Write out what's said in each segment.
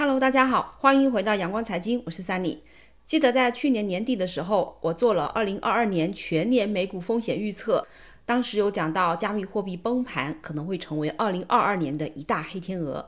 Hello，大家好，欢迎回到阳光财经，我是三里。记得在去年年底的时候，我做了二零二二年全年美股风险预测，当时有讲到加密货币崩盘可能会成为二零二二年的一大黑天鹅。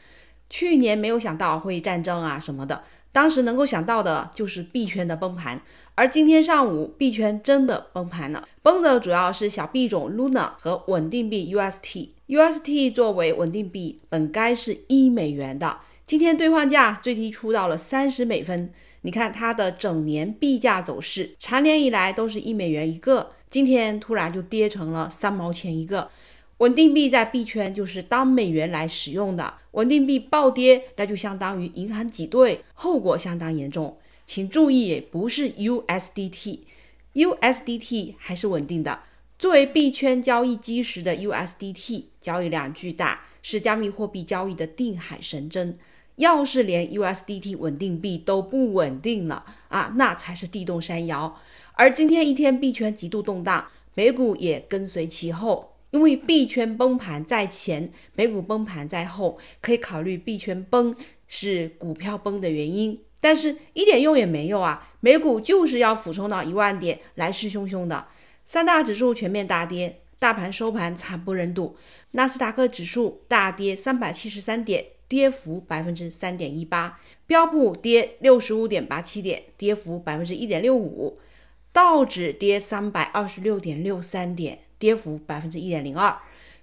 去年没有想到会战争啊什么的，当时能够想到的就是币圈的崩盘。而今天上午，币圈真的崩盘了，崩的主要是小币种 Luna 和稳定币 UST。UST 作为稳定币，本该是一美元的。今天兑换价最低出到了三十美分。你看它的整年币价走势，常年以来都是一美元一个，今天突然就跌成了三毛钱一个。稳定币在币圈就是当美元来使用的，稳定币暴跌，那就相当于银行挤兑，后果相当严重。请注意，不是 USDT，USDT 还是稳定的。作为币圈交易基石的 USDT，交易量巨大，是加密货币交易的定海神针。要是连 USDT 稳定币都不稳定了啊，那才是地动山摇。而今天一天币圈极度动荡，美股也跟随其后，因为币圈崩盘在前，美股崩盘在后，可以考虑币圈崩是股票崩的原因，但是一点用也没有啊！美股就是要俯冲到一万点，来势汹汹的。三大指数全面大跌，大盘收盘惨不忍睹，纳斯达克指数大跌三百七十三点。跌幅百分之三点一八，标普跌六十五点八七点，跌幅百分之一点六五，道指跌三百二十六点六三点，跌幅百分之一点零二。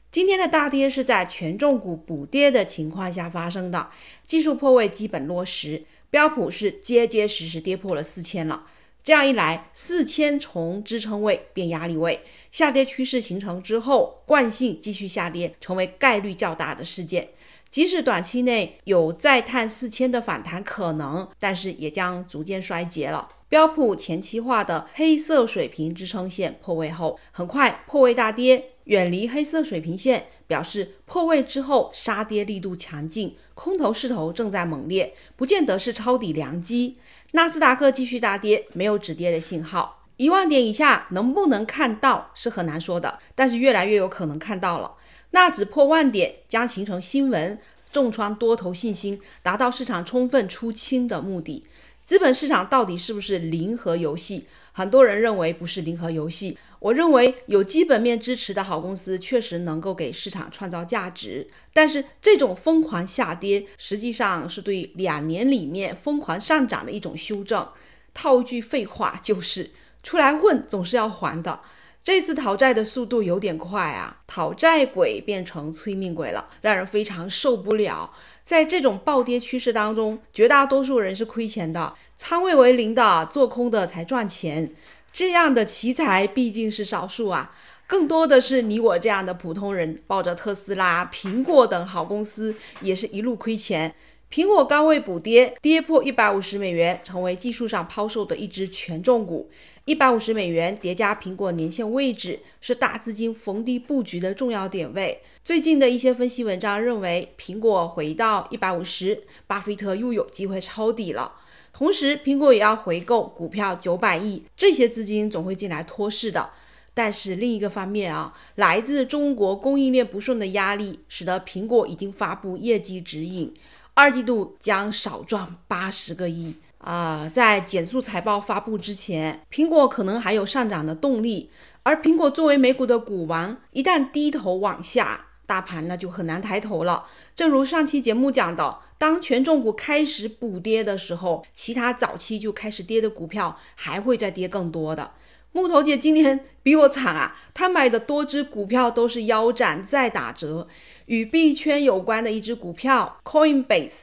今天的大跌是在权重股补跌的情况下发生的，技术破位基本落实，标普是结结实实跌破了四千了。这样一来，四千重支撑位变压力位，下跌趋势形成之后，惯性继续下跌成为概率较大的事件。即使短期内有再探四千的反弹可能，但是也将逐渐衰竭了。标普前期画的黑色水平支撑线破位后，很快破位大跌，远离黑色水平线，表示破位之后杀跌力度强劲，空头势头正在猛烈，不见得是抄底良机。纳斯达克继续大跌，没有止跌的信号，一万点以下能不能看到是很难说的，但是越来越有可能看到了。那指破万点将形成新闻，重创多头信心，达到市场充分出清的目的。资本市场到底是不是零和游戏？很多人认为不是零和游戏。我认为有基本面支持的好公司确实能够给市场创造价值，但是这种疯狂下跌实际上是对两年里面疯狂上涨的一种修正。套句废话，就是出来混总是要还的。这次讨债的速度有点快啊，讨债鬼变成催命鬼了，让人非常受不了。在这种暴跌趋势当中，绝大多数人是亏钱的，仓位为零的做空的才赚钱。这样的奇才毕竟是少数啊，更多的是你我这样的普通人，抱着特斯拉、苹果等好公司，也是一路亏钱。苹果高位补跌，跌破一百五十美元，成为技术上抛售的一只权重股。一百五十美元叠加苹果年线位置，是大资金逢低布局的重要点位。最近的一些分析文章认为，苹果回到一百五十，巴菲特又有机会抄底了。同时，苹果也要回购股票九百亿，这些资金总会进来托市的。但是另一个方面啊，来自中国供应链不顺的压力，使得苹果已经发布业绩指引。二季度将少赚八十个亿啊！在减速财报发布之前，苹果可能还有上涨的动力。而苹果作为美股的股王，一旦低头往下，大盘那就很难抬头了。正如上期节目讲的，当权重股开始补跌的时候，其他早期就开始跌的股票还会再跌更多的。木头姐今年比我惨啊！她买的多只股票都是腰斩再打折，与币圈有关的一只股票 Coinbase，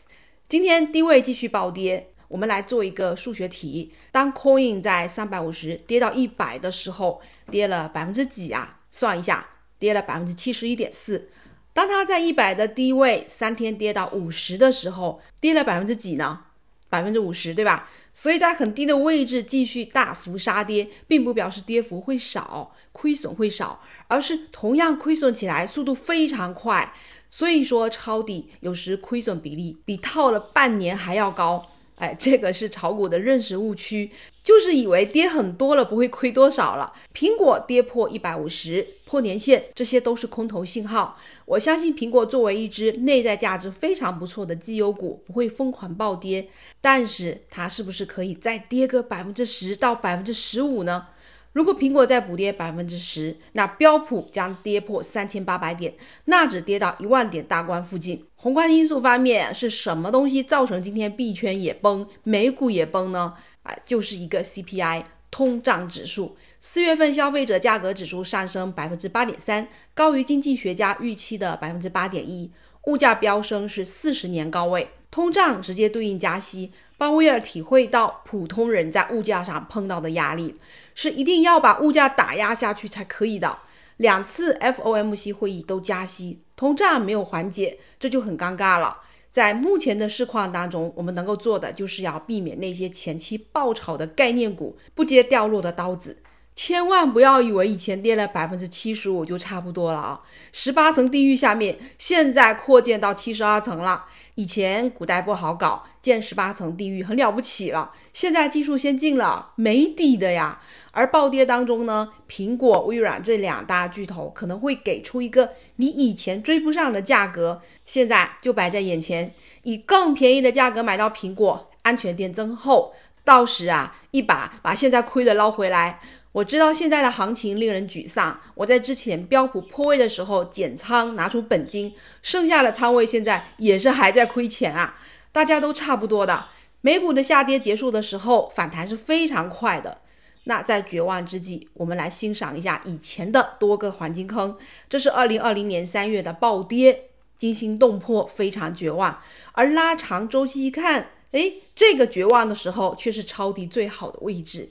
今天低位继续暴跌。我们来做一个数学题：当 Coin 在三百五十跌到一百的时候，跌了百分之几啊？算一下，跌了百分之七十一点四。当它在一百的低位三天跌到五十的时候，跌了百分之几呢？百分之五十，对吧？所以在很低的位置继续大幅杀跌，并不表示跌幅会少、亏损会少，而是同样亏损起来速度非常快。所以说，抄底有时亏损比例比套了半年还要高。哎，这个是炒股的认识误区，就是以为跌很多了不会亏多少了。苹果跌破一百五十，破年线，这些都是空头信号。我相信苹果作为一只内在价值非常不错的绩优股，不会疯狂暴跌。但是它是不是可以再跌个百分之十到百分之十五呢？如果苹果再补跌百分之十，那标普将跌破三千八百点，纳指跌到一万点大关附近。宏观因素方面，是什么东西造成今天币圈也崩，美股也崩呢？啊，就是一个 CPI 通胀指数，四月份消费者价格指数上升百分之八点三，高于经济学家预期的百分之八点一，物价飙升是四十年高位，通胀直接对应加息。鲍威尔体会到普通人在物价上碰到的压力，是一定要把物价打压下去才可以的。两次 FOMC 会议都加息，通胀没有缓解，这就很尴尬了。在目前的市况当中，我们能够做的就是要避免那些前期爆炒的概念股不接掉落的刀子。千万不要以为以前跌了百分之七十五就差不多了啊！十八层地狱下面现在扩建到七十二层了。以前古代不好搞，建十八层地狱很了不起了。现在技术先进了，没底的呀。而暴跌当中呢，苹果、微软这两大巨头可能会给出一个你以前追不上的价格，现在就摆在眼前，以更便宜的价格买到苹果，安全垫增厚，到时啊，一把把现在亏的捞回来。我知道现在的行情令人沮丧。我在之前标普破位的时候减仓，拿出本金，剩下的仓位现在也是还在亏钱啊。大家都差不多的。美股的下跌结束的时候，反弹是非常快的。那在绝望之际，我们来欣赏一下以前的多个黄金坑。这是二零二零年三月的暴跌，惊心动魄，非常绝望。而拉长周期一看，哎，这个绝望的时候却是抄底最好的位置。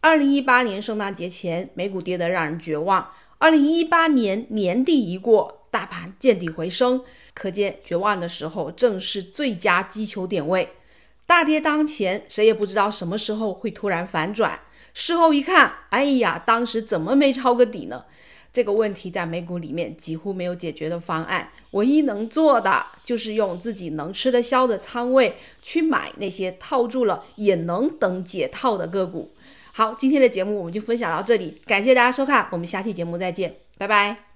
二零一八年圣诞节前，美股跌得让人绝望。二零一八年年底一过，大盘见底回升，可见绝望的时候正是最佳击球点位。大跌当前，谁也不知道什么时候会突然反转。事后一看，哎呀，当时怎么没抄个底呢？这个问题在美股里面几乎没有解决的方案。唯一能做的就是用自己能吃得消的仓位去买那些套住了也能等解套的个股。好，今天的节目我们就分享到这里，感谢大家收看，我们下期节目再见，拜拜。